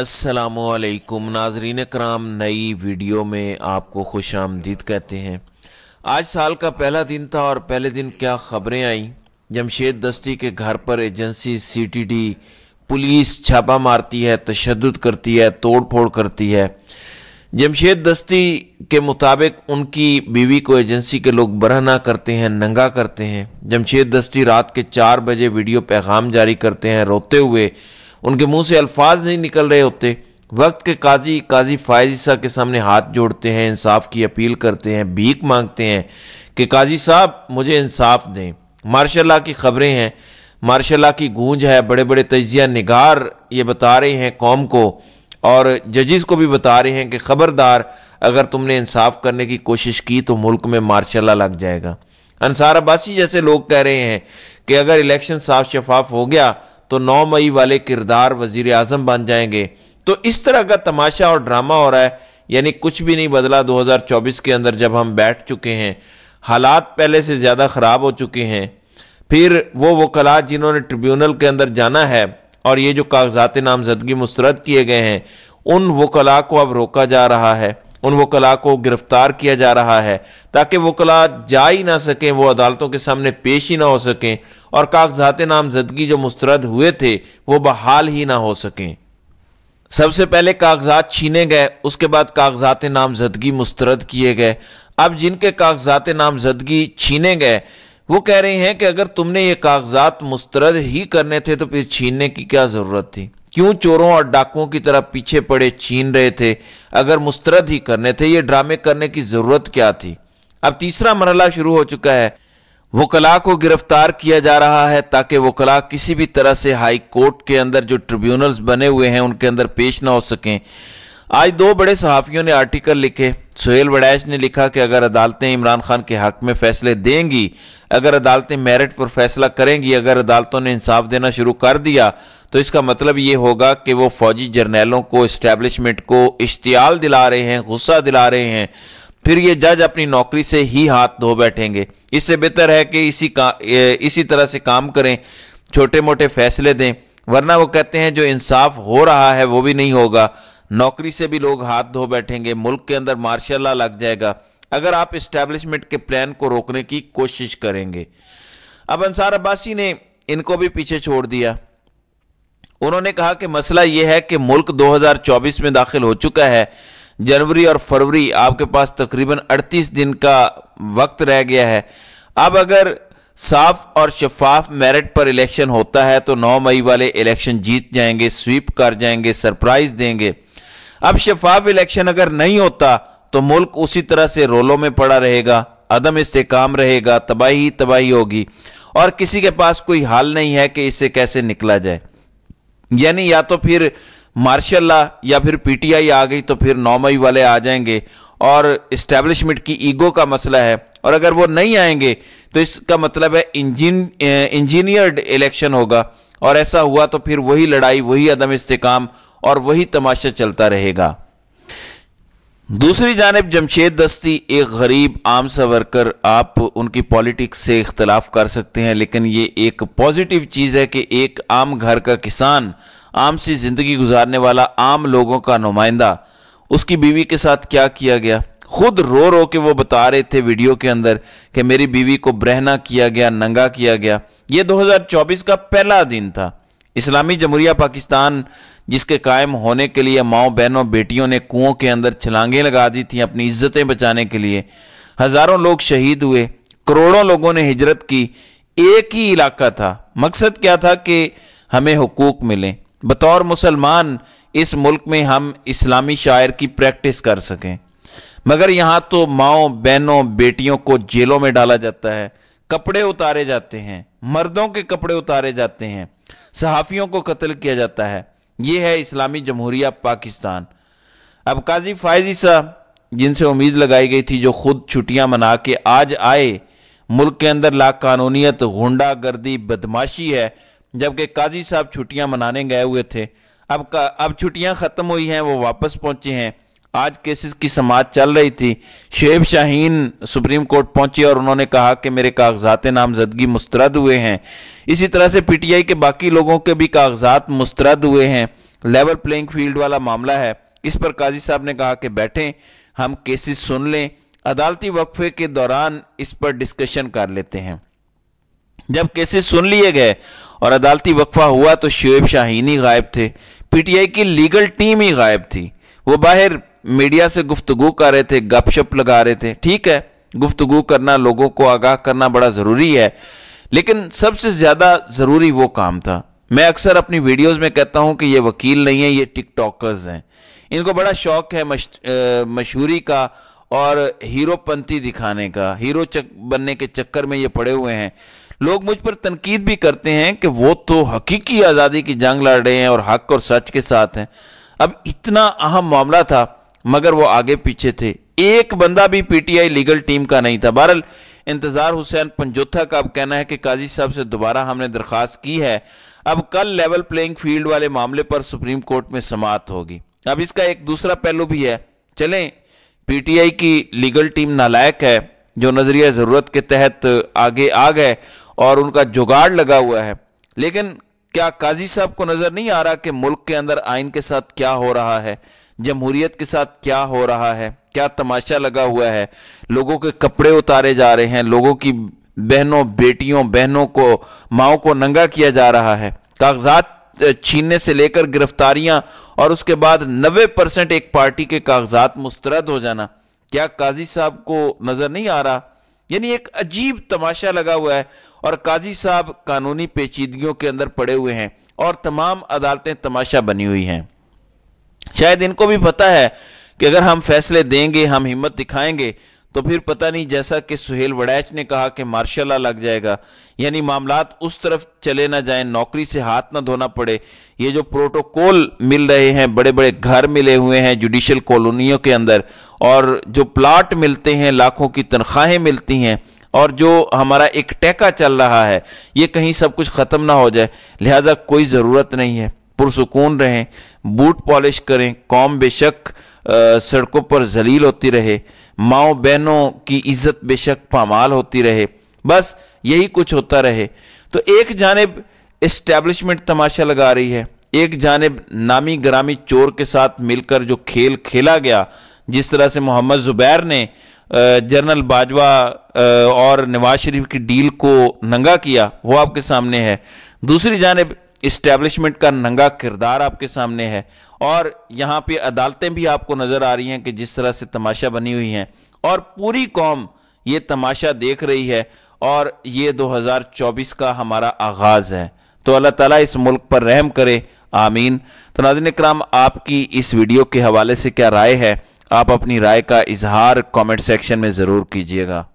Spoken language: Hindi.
असलकुम नाजरीन कराम नई वीडियो में आपको खुश आमदीद कहते हैं आज साल का पहला दिन था और पहले दिन क्या खबरें आई जमशेद दस्ती के घर पर एजेंसी सीटीडी पुलिस छापा मारती है तशद करती है तोड़ फोड़ करती है जमशेद दस्ती के मुताबिक उनकी बीवी को एजेंसी के लोग बरहना करते हैं नंगा करते हैं जमशेद दस्ती रात के चार बजे वीडियो पैगाम जारी करते हैं रोते हुए उनके मुंह से अल्फाज नहीं निकल रहे होते वक्त के काजी काजी फायज साहब के सामने हाथ जोड़ते हैं इंसाफ की अपील करते हैं भीख मांगते हैं कि काजी साहब मुझे इंसाफ दें मार्शाला की खबरें हैं मार्शाला की गूंज है बड़े बड़े तजिया निगार ये बता रहे हैं कौम को और जजिस को भी बता रहे हैं कि ख़बरदार अगर तुमने इंसाफ करने की कोशिश की तो मुल्क में मार्शाला लग जाएगा अनसार अब्बासी जैसे लोग कह रहे हैं कि अगर इलेक्शन साफ शफाफ हो गया तो 9 मई वाले किरदार वजीर आजम बन जाएंगे तो इस तरह का तमाशा और ड्रामा हो रहा है यानी कुछ भी नहीं बदला 2024 के अंदर जब हम बैठ चुके हैं हालात पहले से ज़्यादा ख़राब हो चुके हैं फिर वो वकला जिन्होंने ट्रिब्यूनल के अंदर जाना है और ये जो कागजात नामजदगी मुस्रद किए गए हैं उन वकला को अब रोका जा रहा है उन वकला को गिरफ्तार किया जा रहा है ताकि वकला जा ही ना सकें वो अदालतों के सामने पेश ही ना हो सकें और कागजात नामजदगी जो मुस्तरद हुए थे वो बहाल ही ना हो सकें सबसे पहले कागजात छीने गए उसके बाद कागजात नामजदगी मुस्तरद किए गए अब जिनके कागजात नामजदगी छीने गए वो कह रहे हैं कि अगर तुमने ये कागजात मुस्तरद ही करने थे तो फिर छीनने की क्या ज़रूरत थी क्यों चोरों और डाकुओं की तरह पीछे पड़े छीन रहे थे अगर मुस्तरद ही करने थे ये ड्रामे करने की जरूरत क्या थी अब तीसरा मरला शुरू हो चुका है वकला को गिरफ्तार किया जा रहा है ताकि वकला किसी भी तरह से हाई कोर्ट के अंदर जो ट्रिब्यूनल्स बने हुए हैं उनके अंदर पेश ना हो सकें आज दो बड़े सहाफ़ियों ने आर्टिकल लिखे सुहेल वडैश ने लिखा कि अगर अदालतें इमरान खान के हक में फैसले देंगी अगर अदालतें मेरिट पर फैसला करेंगी अगर अदालतों ने इंसाफ देना शुरू कर दिया तो इसका मतलब ये होगा कि वो फौजी जर्नैलों को इस्टेब्लिशमेंट को इश्तियाल दिला रहे हैं गुस्सा दिला रहे हैं फिर ये जज अपनी नौकरी से ही हाथ धो बैठेंगे इससे बेहतर है कि इसी का इसी तरह से काम करें छोटे मोटे फैसले दें वरना वो कहते हैं जो इंसाफ हो रहा है वो भी नहीं होगा नौकरी से भी लोग हाथ धो बैठेंगे मुल्क के अंदर मार्शल ला लग जाएगा अगर आप इस्टेब्लिशमेंट के प्लान को रोकने की कोशिश करेंगे अब अंसार अब्बासी ने इनको भी पीछे छोड़ दिया उन्होंने कहा कि मसला यह है कि मुल्क 2024 में दाखिल हो चुका है जनवरी और फरवरी आपके पास तकरीबन 38 दिन का वक्त रह गया है अब अगर साफ और शफाफ मेरिट पर इलेक्शन होता है तो 9 मई वाले इलेक्शन जीत जाएंगे स्वीप कर जाएंगे सरप्राइज देंगे अब शफाफ इलेक्शन अगर नहीं होता तो मुल्क उसी तरह से रोलों में पड़ा रहेगा अदम इस्तेकाम रहेगा तबाही तबाही होगी और किसी के पास कोई हाल नहीं है कि इससे कैसे निकला जाए यानी या तो फिर मार्शल ला या फिर पीटीआई आ गई तो फिर नौ मई वाले आ जाएंगे और इस्टेब्लिशमेंट की ईगो का मसला है और अगर वो नहीं आएंगे तो इसका मतलब है इंजीनियर्ड इलेक्शन होगा और ऐसा हुआ तो फिर वही लड़ाई वही अदम इस्तेकाम और वही तमाशा चलता रहेगा दूसरी जानब जमशेद दस्ती एक गरीब आम सा वर्कर आप उनकी पॉलिटिक्स से इख्तलाफ कर सकते हैं लेकिन ये एक पॉजिटिव चीज़ है कि एक आम घर का किसान आम सी ज़िंदगी गुजारने वाला आम लोगों का नुमाइंदा उसकी बीवी के साथ क्या किया गया खुद रो रो के वो बता रहे थे वीडियो के अंदर कि मेरी बीवी को ब्रहना किया गया नंगा किया गया ये 2024 का पहला दिन था इस्लामी जमहूरिया पाकिस्तान जिसके कायम होने के लिए माओ बहनों बेटियों ने कुओं के अंदर छलांगें लगा दी थी अपनी इज्जतें बचाने के लिए हजारों लोग शहीद हुए करोड़ों लोगों ने हिजरत की एक ही इलाका था मकसद क्या था कि हमें हकूक मिलें बतौर मुसलमान इस मुल्क में हम इस्लामी शायर की प्रैक्टिस कर सकें मगर यहाँ तो माओ बहनों बेटियों को जेलों में डाला जाता है कपड़े उतारे जाते हैं मर्दों के कपड़े उतारे जाते हैं सहाफ़ियों को कत्ल किया जाता है ये है इस्लामी जमहूरिया पाकिस्तान अब काजी फायजी साहब जिनसे उम्मीद लगाई गई थी जो खुद छुट्टियां मना के आज आए मुल्क के अंदर ला कानूनीत गुंडागर्दी बदमाशी है जबकि काजी साहब छुट्टियां मनाने गए हुए थे अब का अब छुट्टियां ख़त्म हुई हैं वो वापस पहुंचे हैं आज केसेस की समाज चल रही थी शुएब शाहीन सुप्रीम कोर्ट पहुंची और उन्होंने कहा कि मेरे कागजात नामजदगी मुस्तरद हुए हैं इसी तरह से पीटीआई के बाकी लोगों के भी कागजात मुस्तरद हुए हैं लेवल प्लेइंग फील्ड वाला मामला है इस पर काजी साहब ने कहा कि बैठें हम केसेस सुन लें अदालती वक्फे के दौरान इस पर डिस्कशन कर लेते हैं जब केसेस सुन लिए गए और अदालती वक्फा हुआ तो शुएब शाहीन ही गायब थे पीटीआई की लीगल टीम ही गायब थी वो बाहर मीडिया से गुफ्तगु कर रहे थे गपशप लगा रहे थे ठीक है गुफ्तगु करना लोगों को आगाह करना बड़ा ज़रूरी है लेकिन सबसे ज़्यादा ज़रूरी वो काम था मैं अक्सर अपनी वीडियोस में कहता हूं कि ये वकील नहीं है ये टिकटॉकर्स हैं इनको बड़ा शौक है मश, मशहूरी का और हीरोपंथी दिखाने का हीरो चक, बनने के चक्कर में ये पड़े हुए हैं लोग मुझ पर तनकीद भी करते हैं कि वो तो हकीकी आज़ादी की जंग लड़ रहे हैं और हक और सच के साथ हैं अब इतना अहम मामला था मगर वो आगे पीछे थे एक बंदा भी पीटीआई लीगल टीम का नहीं था बहरल इंतज़ार हुसैन पंजोथा का अब कहना है कि काजी साहब से दोबारा हमने दरखास्त की है अब कल लेवल प्लेइंग फील्ड वाले मामले पर सुप्रीम कोर्ट में समाप्त होगी अब इसका एक दूसरा पहलू भी है चलें पीटीआई की लीगल टीम नालायक है जो नजरिया ज़रूरत के तहत आगे आ गए और उनका जुगाड़ लगा हुआ है लेकिन क्या काजी साहब को नज़र नहीं आ रहा कि मुल्क के अंदर आइन के साथ क्या हो रहा है जमहूरियत के साथ क्या हो रहा है क्या तमाशा लगा हुआ है लोगों के कपड़े उतारे जा रहे हैं लोगों की बहनों बेटियों बहनों को माओ को नंगा किया जा रहा है कागजात छीनने से लेकर गिरफ्तारियां और उसके बाद नब्बे परसेंट एक पार्टी के कागजात मुस्तरद हो जाना क्या काजी साहब को नजर नहीं आ रहा यानी एक अजीब तमाशा लगा हुआ है और काजी साहब कानूनी पेचीदगियों के अंदर पड़े हुए हैं और तमाम अदालतें तमाशा बनी हुई हैं शायद इनको भी पता है कि अगर हम फैसले देंगे हम हिम्मत दिखाएंगे तो फिर पता नहीं जैसा कि सुहेल वड़ैच ने कहा कि मार्शाला लग जाएगा यानी मामला उस तरफ चले ना जाएं नौकरी से हाथ ना धोना पड़े ये जो प्रोटोकॉल मिल रहे हैं बड़े बड़े घर मिले हुए हैं जुडिशल कॉलोनियों के अंदर और जो प्लाट मिलते हैं लाखों की तनख्वाहें मिलती हैं और जो हमारा एक टैका चल रहा है ये कहीं सब कुछ ख़त्म ना हो जाए लिहाजा कोई ज़रूरत नहीं है पुरसकून रहें बूट पॉलिश करें कौम बेशक सड़कों पर जलील होती रहे माओ बहनों की इज्जत बेशक पामाल होती रहे बस यही कुछ होता रहे तो एक जानब इस्टेब्लिशमेंट तमाशा लगा रही है एक जानब नामी ग्रामी चोर के साथ मिलकर जो खेल खेला गया जिस तरह से मोहम्मद ज़ुबैर ने जनरल बाजवा और नवाज शरीफ की डील को नंगा किया वो आपके सामने है दूसरी जानब इस्टेब्लिशमेंट का नंगा किरदार आपके सामने है और यहाँ पे अदालतें भी आपको नज़र आ रही हैं कि जिस तरह से तमाशा बनी हुई हैं और पूरी कौम ये तमाशा देख रही है और ये 2024 का हमारा आगाज़ है तो अल्लाह ताला इस मुल्क पर रहम करे आमीन तो नाजिन कराम आपकी इस वीडियो के हवाले से क्या राय है आप अपनी राय का इजहार कमेंट सेक्शन में ज़रूर कीजिएगा